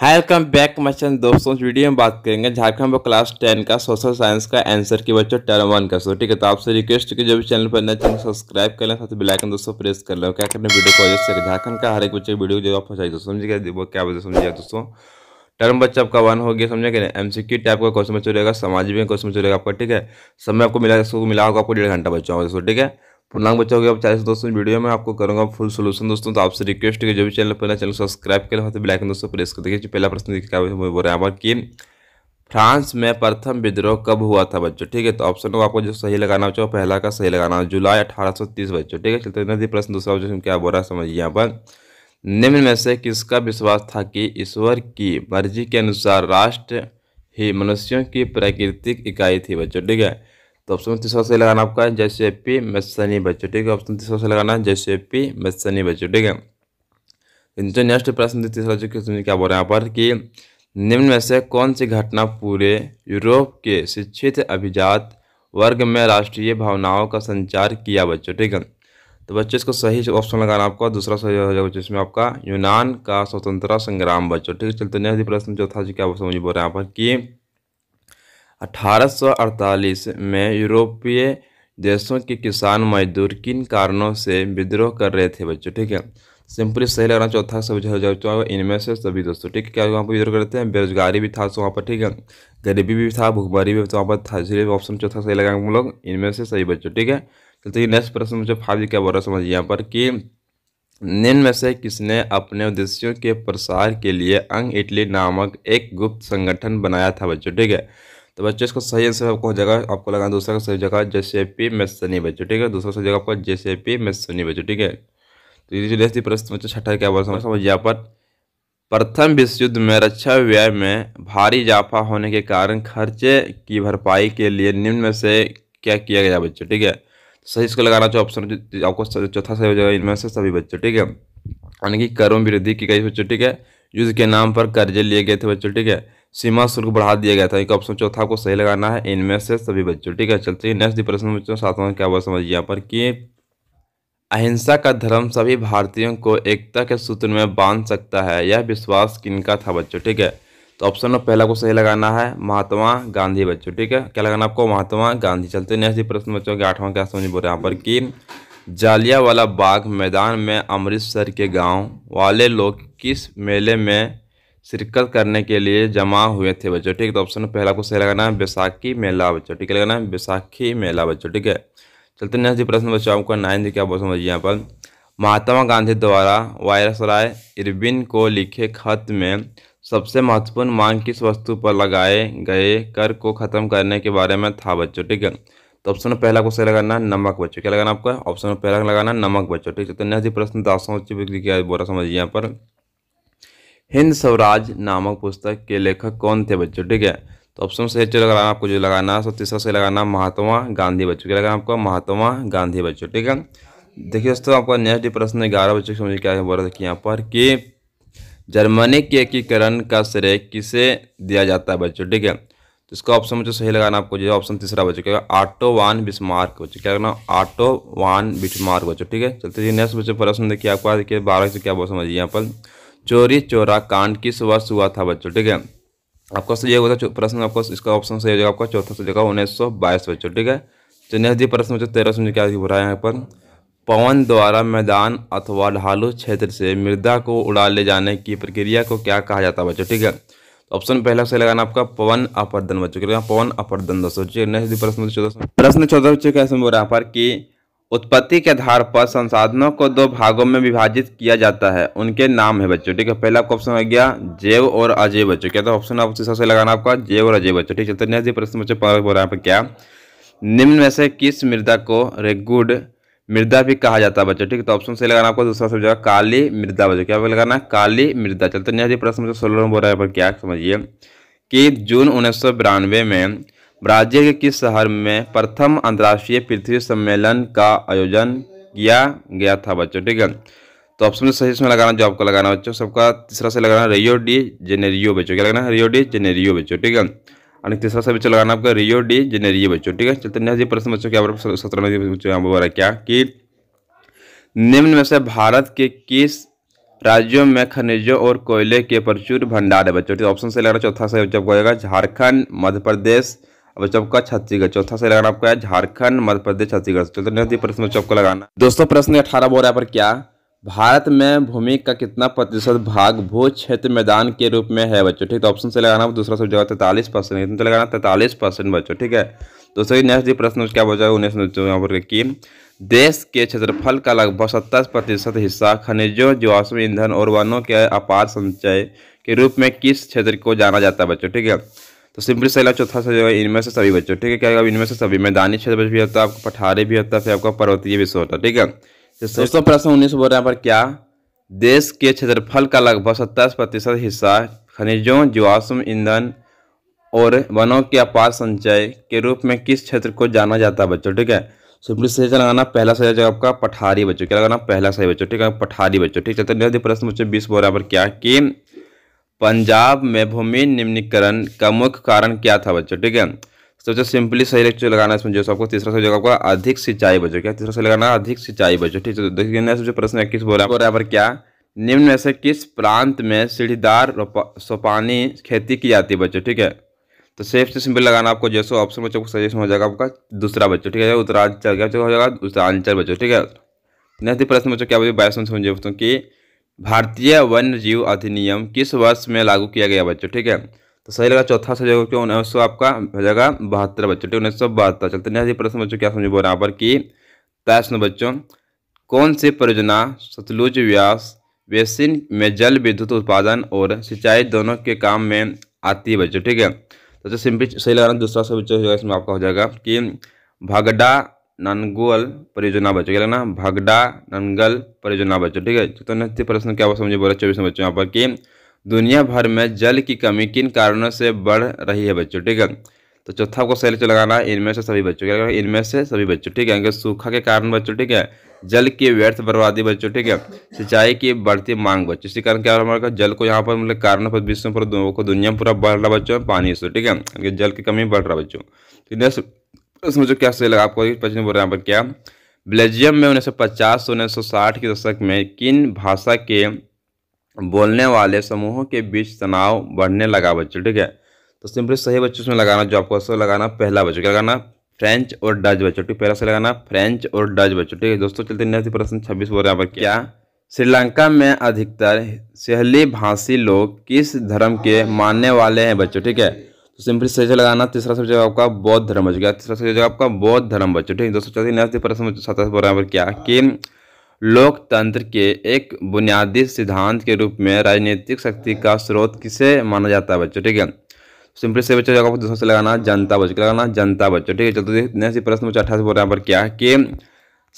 high welcome back my channel दोस्तों video में बात करेंगे झारखंड में क्लास टेन का सोशल साइंस का आंसर की बच्चों टर्म वन का सो तो ठीक है तो आपसे रिक्वेस्ट जो जब चैनल पर नए चैनल सब्सक्राइब कर लें साथ ही बिलाइकन दोस्तों प्रेस कर लो क्या करने वीडियो को जैसे झारखंड का हर एक बच्चे की वीडियो जो आप पहुंचाई दोस्तों समझिएगा वो क्या वजह समझिएगा दोस्तों टर्म बच्चा आपका वन हो गया समझे कि एम सी टाइप का क्वेश्चन बच्चों रहेगा सामाजिक में क्वेश्चन बच्चों रहेगा आपका ठीक है समय आपको मिला मिला होगा आपको डेढ़ घंटा बच्चा होगा दोस्तों तो ठीक है पूर्णांग बच्चों के अब चालीस दोस्तों वीडियो में आपको करूंगा फुल सोल्यूशन दोस्तों तो आपसे रिक्वेस्ट है तो जो भी चैनल पहले चैनल सब्सक्राइब कर तो ब्लैक दोस्तों प्रेस कर देखिए पहला प्रश्न देखिए क्या बोल रहे हैं कि फ्रांस में प्रथम विद्रोह कब हुआ था बच्चों ठीक है तो ऑप्शन आपको जो सही लगाना चाहो पहला का सही लगाना जुलाई अठारह बच्चों ठीक है चलते नदी प्रश्न दूसरा ऑप्शन क्या बोल रहा है समझिए यहाँ पर निम्न में से किसका विश्वास था कि ईश्वर की मर्जी के अनुसार राष्ट्र ही मनुष्यों की प्राकृतिक इकाई थी बच्चों ठीक है तो ऑप्शन तीसरा सही लगाना आपका है जैसे पी मैसनी बच्चों ठीक है ऑप्शन तीसरा सही लगाना है जैसे पी मैसनी बच्चों ठीक है जो तो नेक्स्ट प्रश्न तीसरा जो क्वेश्चन क्या बोल रहे हैं यहाँ पर कि निम्न में से कौन सी घटना पूरे यूरोप के शिक्षित अभिजात वर्ग में राष्ट्रीय भावनाओं का संचार किया बच्चों ठीक है तो बच्चे इसको सही ऑप्शन लगाना आपको दूसरा सही हो जाएगा इसमें आपका यूनान का स्वतंत्रता संग्राम बच्चों ठीक है चलते नेक्स्ट प्रश्न चौथा जो क्या समझ बोल रहे हैं यहाँ पर कि 1848 में यूरोपीय देशों के किसान मजदूर किन कारणों से विद्रोह कर रहे थे बच्चों ठीक है सिंपली सही लग रहा चौथा सभी इनमें से सभी दोस्तों ठीक है क्या वहाँ पर विद्रोह करते हैं बेरोजगारी भी था वहाँ पर ठीक है गरीबी भी था भुखमरी भी वहाँ पर था इसलिए ऑप्शन चौथा सही लगा हम लोग इनमें से सही बच्चों ठीक है चलते नेक्स्ट प्रश्न मुझे फाइव क्या बोल रहा समझिए यहाँ पर कि निन्न में से किसने अपने उद्देश्यों के प्रसार के लिए अंग इटली नामक एक गुप्त संगठन बनाया था बच्चों ठीक है तो बच्चों इसका सही आंसर आपको हो जाएगा आपको लगाना दूसरा का सही जगह जैसे पी सनी बच्चों ठीक है दूसरा सही जगह आपका जैसे पी सनी बच्चों ठीक है तो ये जो रेस्ती प्रश्न बच्चों छठा क्या बोल समझ यहाँ पर प्रथम विश्व युद्ध में रक्षा व्यय में भारी इजाफा होने के कारण खर्चे की भरपाई के लिए निम्न में से क्या किया गया बच्चों ठीक है सही इसको लगाना चाहिए ऑप्शन आपको चौथा सही हो जाएगा इनमें से सभी बच्चे ठीक है यानी कि करों वृद्धि की गई बच्चों ठीक है युद्ध के नाम पर कर्जे लिए गए थे बच्चों ठीक है सीमा शुल्क बढ़ा दिया गया था एक ऑप्शन चौथा आपको सही लगाना है इनमें से सभी बच्चों ठीक है चलते नेक्स्ट डिप्रेशन बच्चों सातवां क्या हुआ समझिए यहाँ पर कि अहिंसा का धर्म सभी भारतीयों को एकता के सूत्र में बांध सकता है यह विश्वास किनका था बच्चों ठीक है तो ऑप्शन नंबर पहला को सही लगाना है महात्मा गांधी बच्चों ठीक है क्या लगाना आपको महात्मा गांधी चलते नेक्स्ट प्रश्न बच्चों के आठवां क्या समझ बोल रहे यहाँ पर कि जालिया वाला बाग मैदान में अमृतसर के गांव वाले लोग किस मेले में शिरकत करने के लिए जमा हुए थे बच्चों ठीक है तो ऑप्शन पहला आपको सही लगाना है बैसाखी मेला बच्चों ठीक है लगाना है बैसाखी मेला बच्चों ठीक है चलते नेक्स्ट जी प्रश्न बच्चों आपका नाइन्थ क्या बोल समझिए यहाँ पर महात्मा गांधी द्वारा वायरस राय इरबिन को लिखे खत में सबसे महत्वपूर्ण मांग किस वस्तु पर लगाए गए कर को खत्म करने के बारे में था बच्चों ठीक है तो ऑप्शन पहला को सही लगाना नमक बच्चों क्या लगाना आपका ऑप्शन पहला लगाना नमक बच्चों ठीक है तो नेक्स्ट प्रश्न दासों बोरा समझिए यहाँ पर हिंद स्वराज नामक पुस्तक के लेखक कौन थे बच्चों ठीक है तो ऑप्शन से चलो लगाना आपको जो लगाना सब तीसरा से लगाना महात्मा गांधी बच्चों के लगाना आपको महात्मा गांधी बच्चों ठीक है देखिए दोस्तों आपका नेक्स्ट प्रश्न ग्यारह बच्चों समझ क्या बोल रहा था यहाँ पर कि जर्मनी के एकीकरण का श्रेय किसे दिया जाता है बच्चों ठीक है तो इसका ऑप्शन में जो सही लगाना आपको जो ऑप्शन तीसरा बच्चों क्या ऑटो वन बिस्मार्क बच्चों क्या करना ऑटो वन बिस्मार्क बच्चों ठीक है चलते नेक्स्ट बच्चों प्रश्न देखिए आपको देखिए बारह से क्या बहुत समझिए यहाँ पर चोरी चोरा कांड किस वर्ष हुआ था बच्चों ठीक है आपका सही होगा प्रश्न आपको इसका ऑप्शन सही हो जाएगा आपका चौथा सही होगा उन्नीस सौ बाईस बच्चों ठीक है तो नेक्स्ट प्रश्न बच्चों तेरह सौ क्या हो रहा है यहाँ पर पवन द्वारा मैदान अथवा ढालू क्षेत्र से मृदा को उड़ा ले जाने की प्रक्रिया को क्या कहा जाता है बच्चों ठीक है ऑप्शन तो पहला से लगाना आपका पवन अपरदन बच्चों पवन अपरदन दोस्तों प्रश्न चौदह प्रश्न चौदह बच्चों कैसे बोल रहा है यहाँ पर कि उत्पत्ति के आधार पर संसाधनों को दो भागों में विभाजित किया जाता है उनके नाम है बच्चों ठीक है पहला आपका ऑप्शन हो गया जैव और अजय बच्चों क्या था ऑप्शन आपसे सबसे लगाना आपका जैव और अजय बच्चों ठीक चलते प्रश्न बच्चों बोल रहे हैं क्या निम्न में से किस मृदा को रेगुड मृदा भी कहा जाता है बच्चों ठीक है तो ऑप्शन से लगाना आपको दूसरा सब जगह काली मृदा बच्चों क्या लगाना है काली मृदा चलते नेक्स्ट प्रश्न सोलह नंबर पर क्या समझिए कि जून उन्नीस में ब्राजील के किस शहर में प्रथम अंतर्राष्ट्रीय पृथ्वी सम्मेलन का आयोजन किया गया था बच्चों ठीक है तो ऑप्शन सही इसमें लगाना जो आपको लगाना बच्चों सबका तीसरा से लगाना रियो डी जेनेरियो बच्चों क्या लगाना रियो डी जेनेरियो बच्चों ठीक है और तीसरा से बच्चों लगाना आपका रियो डी जेनेरियो बच्चों ठीक है चलते नेक्स्ट प्रश्न बच्चों क्या सत्रह में यहाँ क्या कि निम्न में से भारत के किस राज्यों में खनिजों और कोयले के प्रचुर भंडार है बच्चों ऑप्शन से लगाना चौथा से जब होगा झारखंड मध्य प्रदेश बच्चों आपका छत्तीसगढ़ चौथा से लगाना आपको झारखंड मध्य प्रदेश छत्तीसगढ़ चौथा नियति प्रश्न में आपको लगाना दोस्तों प्रश्न अठारह बोल रहा पर क्या भारत में भूमि का कितना प्रतिशत भाग भू क्षेत्र मैदान के रूप में है बच्चों ठीक तो ऑप्शन से लगाना दूसरा सब जगह तैतालीस परसेंट इतना लगाना तैतालीस परसेंट बच्चों ठीक है दोस्तों नेक्स्ट जी प्रश्न क्या बोल रहा है उन्नीस यहाँ पर कि देश के क्षेत्रफल का लगभग सत्तर प्रतिशत हिस्सा खनिजों जीवाश्म ईंधन और वनों के अपार संचय के रूप में किस क्षेत्र को जाना जाता है बच्चों ठीक है तो सिंपली सैला चौथा सा जो है इनमें से सभी बच्चों ठीक है क्या इनमें से सभी मैदानी क्षेत्र भी होता है आपका पठारी भी होता है फिर आपका पर्वतीय विश्व होता है ठीक है तो दोस्तों प्रश्न उन्नीस बोल रहे हैं पर क्या देश के क्षेत्रफल का लगभग सत्ताईस प्रतिशत हिस्सा खनिजों जीवाश्म ईंधन और वनों के अपार संचय के रूप में किस क्षेत्र को जाना जाता है बच्चों ठीक है सिंपली सही लगाना पहला सही जगह आपका पठारी बच्चों क्या लगाना पहला सही बच्चों ठीक है पठारी बच्चों ठीक है तो प्रश्न मुझे बीस बोल रहा पर क्या कि पंजाब में भूमि निम्नीकरण का मुख्य कारण क्या था बच्चों ठीक है सबसे तो सिंपली सही लेक्चर लगाना इसमें जो सबको तीसरा सही आपका अधिक सिंचाई बच्चों क्या तीसरा सही लगाना अधिक सिंचाई बच्चों ठीक है तो देखिए नेक्स्ट जो प्रश्न इक्कीस बोला यहाँ पर क्या निम्न में से किस प्रांत में सीढ़ीदार सोपानी खेती की जाती है बच्चों ठीक है तो सेफ से सिंपल लगाना आपको जैसे ऑप्शन बच्चों को सजेशन हो जाएगा आपका दूसरा बच्चों ठीक है उत्तरांचल क्या हो जाएगा उत्तरांचल बच्चों ठीक है नेक्स्ट प्रश्न बच्चों क्या बोलिए बाईस की भारतीय वन्य जीव अधिनियम किस वर्ष में लागू किया गया बच्चों ठीक है तो सही लगा चौथा सही जगह क्यों उन्नीस सौ आपका जगह बहत्तर बच्चों ठीक उन्नीस सौ बहत्तर चलते नहीं प्रश्न बच्चों क्या समझे पर की प्रश्न बच्चों कौन सी परियोजना सतलुज व्यास बेसिन में जल विद्युत उत्पादन और सिंचाई दोनों के काम में आती है बच्चों ठीक है तो सिंपल सही लगा दूसरा सही बच्चों इसमें आपका हो जाएगा कि भगडा ननगोल परियोजना बच्चों क्या लगना भगडा ननगल परियोजना बच्चों ठीक है चौतनते प्रश्न क्या समझे बोला चौबीस बच्चों यहाँ पर कि दुनिया भर में जल की कमी किन कारणों से बढ़ रही है बच्चों ठीक है तो चौथा को सैल लगाना है इनमें से सभी बच्चों क्या इनमें से सभी बच्चों ठीक है सूखा के कारण बच्चों ठीक है जल की व्यर्थ बर्बादी बच्चों ठीक है सिंचाई की बढ़ती मांग बच्चों इसी कारण क्या हमारा जल को यहाँ पर मतलब कारणों पर विश्व पर दुनिया पूरा बढ़ रहा बच्चों पानी से ठीक है जल की कमी बढ़ रहा बच्चों तो नेक्स्ट उसमें जो क्या सही लगा आपको प्रश्न बोल रहे हैं पर क्या बेल्जियम में उन्नीस सौ पचास उन्नीस सौ साठ के दशक में किन भाषा के बोलने वाले समूहों के बीच तनाव बढ़ने लगा बच्चों ठीक है तो सिंपली सही बच्चों में लगाना जो आपको सो लगाना पहला बच्चों क्या लगाना फ्रेंच और डच बच्चों ठीक पहला से लगाना फ्रेंच और डच बच्चों ठीक है दोस्तों चलते नेक्स्ट प्रश्न छब्बीस बोल रहे हैं पर क्या श्रीलंका में अधिकतर सहली भाषी लोग किस धर्म के मानने वाले हैं बच्चों ठीक है तो सिंपली सही से लगाना तीसरा सब्जेक्ट आपका बौद्ध धर्म बच गया तीसरा सब्जेक्ट आपका बौद्ध धर्म बच्चों ठीक है दोस्तों चौथी नेक्स्ट प्रश्न सत्रह बराबर क्या कि लोकतंत्र के एक बुनियादी सिद्धांत के रूप में राजनीतिक शक्ति का स्रोत किसे माना जाता है बच्चों ठीक है सिंपली से बच्चों आपको दोस्तों से लगाना जनता बच्चों लगाना जनता बच्चों ठीक है चलते नेक्स्ट प्रश्न अट्ठाईस बराबर क्या कि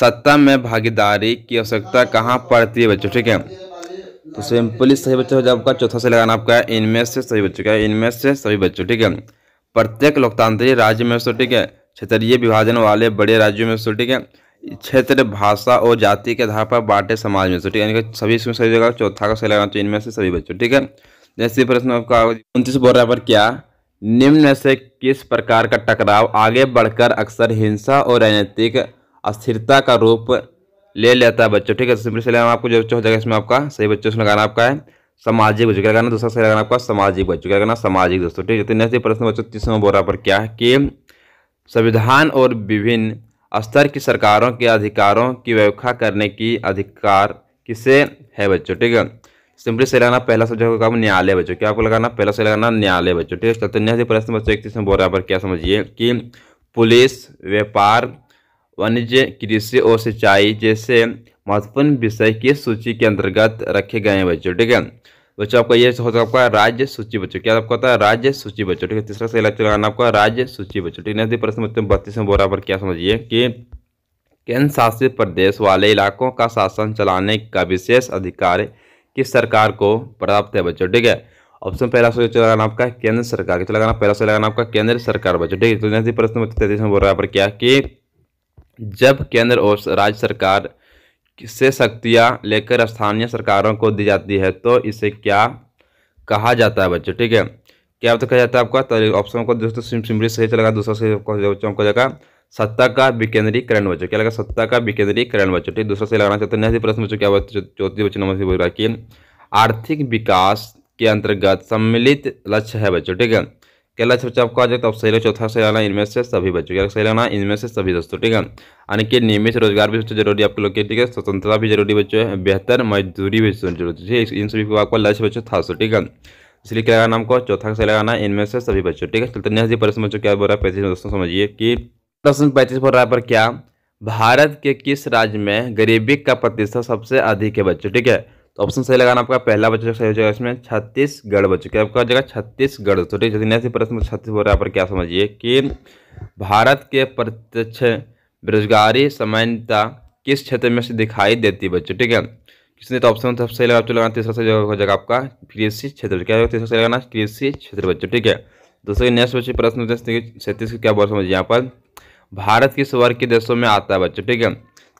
सत्ता में भागीदारी की आवश्यकता कहाँ पड़ती है बच्चों ठीक है तो सिंपली सही बच्चा हो जाए आपका चौथा से लगाना आपका इनमें से सही बच्चों का इनमें से सभी बच्चों ठीक है प्रत्येक लोकतांत्रिक राज्य में सो ठीक है क्षेत्रीय विभाजन वाले बड़े राज्यों में सो ठीक है क्षेत्र भाषा और जाति के आधार पर बांटे समाज में सो ठीक है यानी कि सभी इसमें सही जगह चौथा का सही लगाना चाहिए इनमें से सभी बच्चों ठीक है जैसे प्रश्न आपका उनतीस बोल रहा पर क्या निम्न में से किस प्रकार का टकराव आगे बढ़कर अक्सर हिंसा और राजनीतिक अस्थिरता का रूप ले लेता है बच्चों ठीक है सिंपली से आपको जो बच्चों हो जाएगा इसमें आपका सही बच्चों से लगाना आपका है सामाजिक बच्चों लगाना दूसरा सही लगाना आपका सामाजिक बच्चों क्या लगाना सामाजिक दोस्तों ठीक है नेक्स्ट प्रश्न बच्चों तीसरा बोरा पर क्या है कि संविधान और विभिन्न स्तर की सरकारों के अधिकारों की व्यवस्था करने की अधिकार किसे है बच्चों ठीक है सिंपली से लगाना पहला सब्जेक्ट होगा न्यायालय बच्चों क्या आपको लगाना पहला से लगाना न्यायालय बच्चों ठीक है तो नेक्स्ट प्रश्न बच्चों इकतीस में बोरा पर क्या समझिए कि पुलिस व्यापार वाणिज्य कृषि और सिंचाई जैसे महत्वपूर्ण विषय की सूची के अंतर्गत रखे गए हैं बच्चों ठीक है बच्चों आपका ये हो सकता है आपका राज्य सूची बच्चों क्या आपको होता है राज्य सूची बच्चों ठीक है तीसरा सही लक्ष्य लगाना आपका राज्य सूची बच्चों ठीक है प्रश्न बच्चे बत्तीस में बराबर क्या समझिए कि केंद्र शासित प्रदेश वाले इलाकों का शासन चलाने का विशेष अधिकार किस सरकार को प्राप्त है बच्चों ठीक है ऑप्शन पहला सोच लगाना आपका केंद्र सरकार के लगाना पहला सोच लगाना आपका केंद्र सरकार बच्चों ठीक है तो प्रश्न मतलब तैतीस में बराबर क्या कि जब केंद्र और राज्य सरकार से शक्तियाँ लेकर स्थानीय सरकारों को दी जाती है तो इसे क्या कहा जाता है बच्चों ठीक है क्या तो कहा जाता है आपका ऑप्शन को तो दोस्तों सिमरी सही चलेगा दूसरा सही बच्चों को जाएगा सत्ता का विकेंद्रीकरण बच्चों क्या लगा सत्ता का विकेंद्रीकरण बच्चों ठीक दूसरा सही लगाना चाहते हैं प्रश्न बच्चों क्या चौथी बच्चों नंबर बोल रहा है कि आर्थिक विकास के अंतर्गत सम्मिलित लक्ष्य है बच्चों ठीक है केला छपचा आपको आ जाए तो सही चौथा सही रहना इनमें से सभी बच्चों के सही रहना इनमें से सभी दोस्तों ठीक है यानी कि नियमित रोजगार भी सबसे जरूरी आपके लोग के ठीक है स्वतंत्रता भी जरूरी बच्चों है बेहतर मजदूरी भी जरूरी है इन सभी को आपका लक्ष्य बच्चों था सो ठीक है इसलिए क्या लगाना हमको चौथा सही लगाना इनमें से सभी बच्चों ठीक है चलते नेक्स्ट जी प्रश्न बच्चों क्या बोल रहा है पैंतीस दोस्तों समझिए कि प्रश्न पैंतीस बोल रहा है पर क्या भारत के किस राज्य में गरीबी का प्रतिशत सबसे अधिक है बच्चों ठीक है तो ऑप्शन सही लगाना आपका पहला बच्चा सही हो जाएगा इसमें छत्तीसगढ़ बच्चों क्या आपका जगह छत्तीसगढ़ तो ठीक है ऐसे प्रश्न छत्तीसगढ़ यहाँ पर क्या समझिए कि भारत के प्रत्यक्ष बेरोजगारी सामान्यता किस क्षेत्र में से दिखाई देती है बच्चों ठीक है किसने तो ऑप्शन सबसे लगा आपको तो लगाना तीसरा सही हो जाएगा आपका कृषि क्षेत्र क्या होगा तीसरा सही लगाना कृषि क्षेत्र बच्चों ठीक है दूसरे नेक्स्ट बच्चे प्रश्न छत्तीस क्या बोल समझिए यहाँ पर भारत किस वर्ग के देशों में आता है बच्चों ठीक है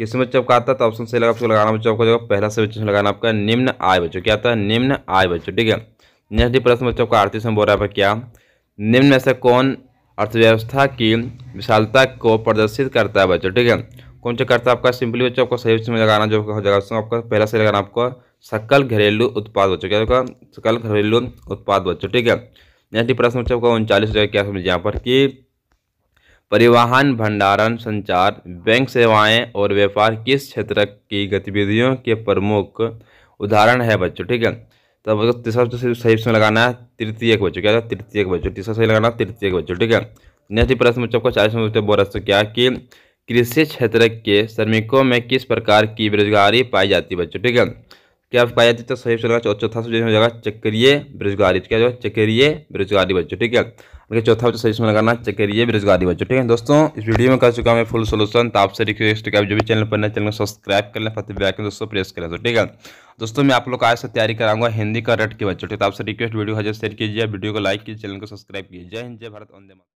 किस में बच्चों आता है तो ऑप्शन सही लगा आपको लगाना बच्चों आपको पहला से बच्चों लगाना आपका निम्न आय बच्चों क्या आता है निम्न आय बच्चों ठीक है नेक्स्ट प्रश्न बच्चों का आर्थिक समय बोल रहा है क्या निम्न में से कौन अर्थव्यवस्था की विशालता को प्रदर्शित करता है बच्चों ठीक है कौन सा करता है आपका सिंपली बच्चों को सही में लगाना जो हो जाएगा आपका पहला से लगाना आपको सकल घरेलू उत्पाद बच्चों क्या होगा सकल घरेलू उत्पाद बच्चों ठीक है नेक्स्ट प्रश्न बच्चों आपका उनचालीस हो जाएगा क्या समझिए यहाँ पर कि परिवहन भंडारण संचार बैंक सेवाएं और व्यापार किस क्षेत्र की गतिविधियों के प्रमुख उदाहरण है बच्चों ठीक है तो तीसरा बच्चों सही समय लगाना है तृतीय के बच्चों क्या तृतीय के बच्चों तीसरा सही लगाना तृतीय के बच्चों ठीक है नेक्स्ट प्रश्न बच्चों का चालीस बोल बोरस क्या कि कृषि क्षेत्र के श्रमिकों में किस प्रकार की बेरोजगारी पाई जाती है बच्चों ठीक है क्या पाई जाती है तो सही चौथा सब्जेक्ट हो जाएगा चक्रीय बेरोजगारी क्या जो चक्रीय बेरोजगारी बच्चों ठीक है बल्कि चौथा बच्चा सही इसमें लगाना चेक करिए बेरोजगारी बच्चों ठीक है दोस्तों इस वीडियो में कर चुका मैं फुल सोल्यूशन तो आपसे रिक्वेस्ट कर जो भी चैनल पर चैनल को सब्सक्राइब कर लें फिर बैक दोस्तों प्रेस करें तो ठीक है दोस्तों मैं आप लोग आज से तैयारी कराऊंगा हिंदी का रट के बच्चों ठीक है तो आपसे रिक्वेस्ट वीडियो हजार शेयर कीजिए वीडियो को लाइक कीजिए चैनल को सब्सक्राइब कीजिए जय हिंद जय भारत ऑन दे